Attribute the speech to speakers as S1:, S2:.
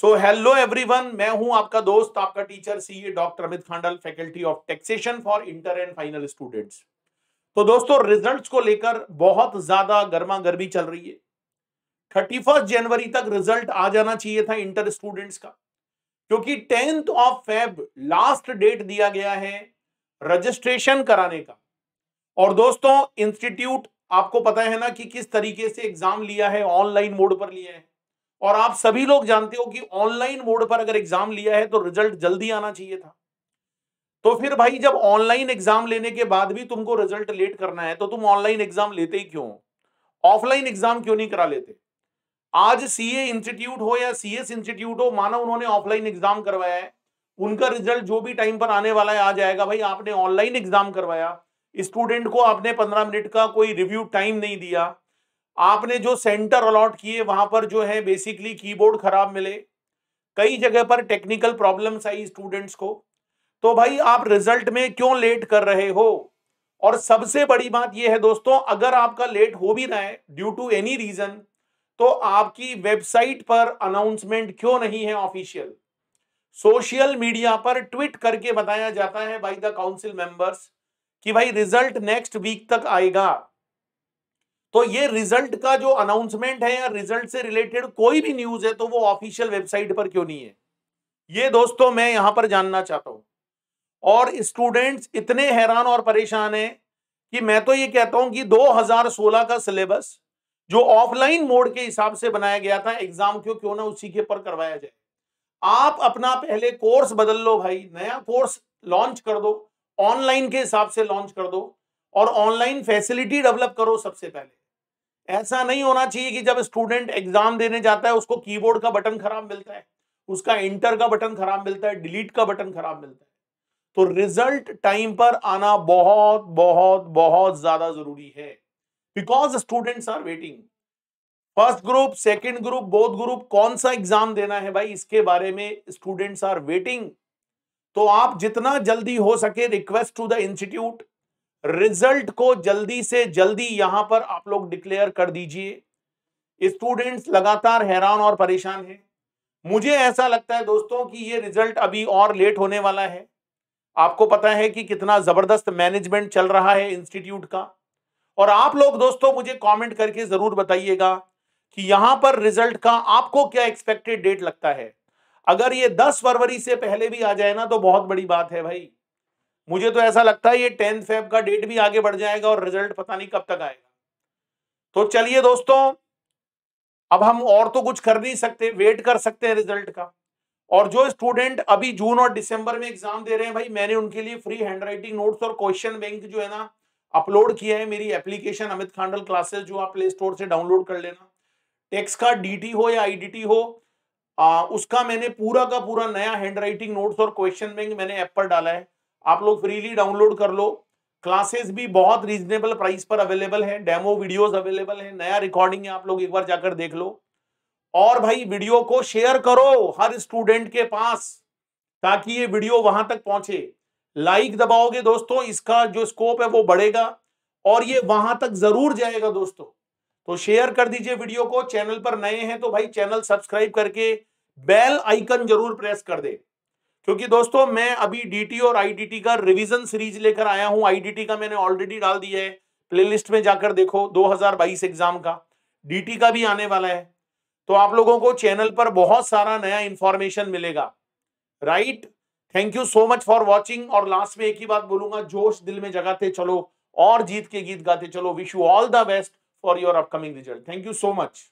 S1: so hello everyone मैं हूं आपका दोस्त आपका teacher CA doctor Amit Khandal faculty of taxation for inter and final students तो दोस्तों रिजल्ट्स को लेकर बहुत ज्यादा गर्मा गर्मी चल रही है थर्टी फर्स्ट जनवरी तक रिजल्ट आ जाना चाहिए था इंटर स्टूडेंट्स का क्योंकि tenth of Feb last date दिया गया है रजिस्ट्रेशन कराने का और दोस्तों इंस्टीट्यूट आपको पता है ना कि किस तरीके से एग्जाम लिया है ऑनलाइन मोड पर लिया है और आप सभी लोग जानते हो कि ऑनलाइन मोड पर अगर एग्जाम लिया है तो रिजल्ट जल्दी आना चाहिए था तो फिर भाई जब ऑनलाइन एग्जाम लेने के बाद भी तुमको रिजल्ट लेट करना है तो तुम ऑनलाइन एग्जाम लेते ही क्यों ऑफलाइन एग्जाम क्यों नहीं करा लेते आज सी इंस्टीट्यूट हो या सी इंस्टीट्यूट हो माना उन्होंने ऑफलाइन एग्जाम करवाया है उनका रिजल्ट जो भी टाइम पर आने वाला है आ जाएगा भाई आपने ऑनलाइन एग्जाम करवाया स्टूडेंट को आपने पंद्रह मिनट का कोई रिव्यू टाइम नहीं दिया आपने जो सेंटर अलॉट किए वहां पर जो है बेसिकली कीबोर्ड खराब मिले कई जगह पर टेक्निकल प्रॉब्लम्स आई स्टूडेंट्स को तो भाई आप रिजल्ट में क्यों लेट कर रहे हो और सबसे बड़ी बात यह है दोस्तों अगर आपका लेट हो भी रहा है ड्यू टू एनी रीजन तो आपकी वेबसाइट पर अनाउंसमेंट क्यों नहीं है ऑफिशियल सोशल मीडिया पर ट्वीट करके बताया जाता है बाई द काउंसिल मेंबर्स कि भाई रिजल्ट नेक्स्ट वीक तक आएगा तो ये रिजल्ट का जो अनाउंसमेंट है या रिजल्ट से रिलेटेड कोई भी न्यूज है तो वो ऑफिशियल वेबसाइट पर क्यों नहीं है ये दोस्तों मैं यहां पर जानना चाहता हूं और स्टूडेंट्स इतने हैरान और परेशान हैं कि मैं तो ये कहता हूं कि 2016 का सिलेबस जो ऑफलाइन मोड के हिसाब से बनाया गया था एग्जाम क्यों क्यों ना उसी के पर करवाया जाए आप अपना पहले कोर्स बदल लो भाई नया कोर्स लॉन्च कर दो ऑनलाइन के हिसाब से लॉन्च कर दो और ऑनलाइन फैसिलिटी डेवलप करो सबसे पहले ऐसा नहीं होना चाहिए कि जब स्टूडेंट एग्जाम देने जाता है उसको कीबोर्ड का बटन खराब मिलता है उसका इंटर का बटन खराब मिलता है डिलीट का बटन खराब मिलता है तो रिजल्ट टाइम पर आना बहुत बहुत बहुत ज्यादा जरूरी है because students are waiting first group second group both group कौन सा एग्जाम देना है भाई इसके बारे में स्टूडेंट्स आर वेटिंग तो आप जितना जल्दी हो सके request to the institute result को जल्दी से जल्दी यहां पर आप लोग डिक्लेयर कर दीजिए स्टूडेंट्स लगातार हैरान और परेशान हैं मुझे ऐसा लगता है दोस्तों कि ये रिजल्ट अभी और लेट होने वाला है आपको पता है कि कितना जबरदस्त मैनेजमेंट चल रहा है इंस्टीट्यूट का और आप लोग दोस्तों मुझे कमेंट करके जरूर बताइएगा कि यहां पर रिजल्ट का आपको क्या एक्सपेक्टेड डेट लगता है अगर ये 10 फरवरी से पहले भी आ जाए ना तो बहुत बड़ी बात है भाई मुझे तो ऐसा लगता है ये टेंथ फेब का डेट भी आगे बढ़ जाएगा और रिजल्ट पता नहीं कब तक आएगा तो चलिए दोस्तों अब हम और तो कुछ कर नहीं सकते वेट कर सकते हैं रिजल्ट का और जो स्टूडेंट अभी जून और दिसंबर में एग्जाम दे रहे हैं भाई मैंने उनके लिए फ्री हैंड राइटिंग नोट्स और क्वेश्चन बैंक जो है ना अपलोड किया है मेरी एप्लीकेशन अमित खांडल क्लासेस जो आप प्ले स्टोर से डाउनलोड कर लेना टेक्स का डीटी हो या आईडीटी हो आ, उसका मैंने पूरा का पूरा नया हैंड राइटिंग नोट्स और क्वेश्चन बैंक मैंने ऐप पर डाला है आप लोग फ्रीली डाउनलोड कर लो क्लासेस भी बहुत रीजनेबल प्राइस पर अवेलेबल है डेमो वीडियोस अवेलेबल है नया रिकॉर्डिंग है आप लोग एक बार जाकर देख लो और भाई वीडियो को शेयर करो हर स्टूडेंट के पास ताकि ये वीडियो वहां तक पहुंचे लाइक दबाओगे दोस्तों इसका जो स्कोप है वो बढ़ेगा और ये वहां तक जरूर जाएगा दोस्तों तो शेयर कर दीजिए वीडियो को चैनल पर नए हैं तो भाई चैनल सब्सक्राइब करके बेल आइकन जरूर प्रेस कर दे क्योंकि दोस्तों मैं अभी डीटी और आईडीटी का रिवीजन सीरीज लेकर आया हूं आईडीटी का मैंने ऑलरेडी डाल दिया है प्लेलिस्ट में जाकर देखो 2022 एग्जाम का डीटी का भी आने वाला है तो आप लोगों को चैनल पर बहुत सारा नया इंफॉर्मेशन मिलेगा right thank you so much for watching और लास्ट में एक ही बात बोलूंगा जोश दिल में जगाते चलो और जीत के गीत गाते चलो wish you all the best for your upcoming result thank you so much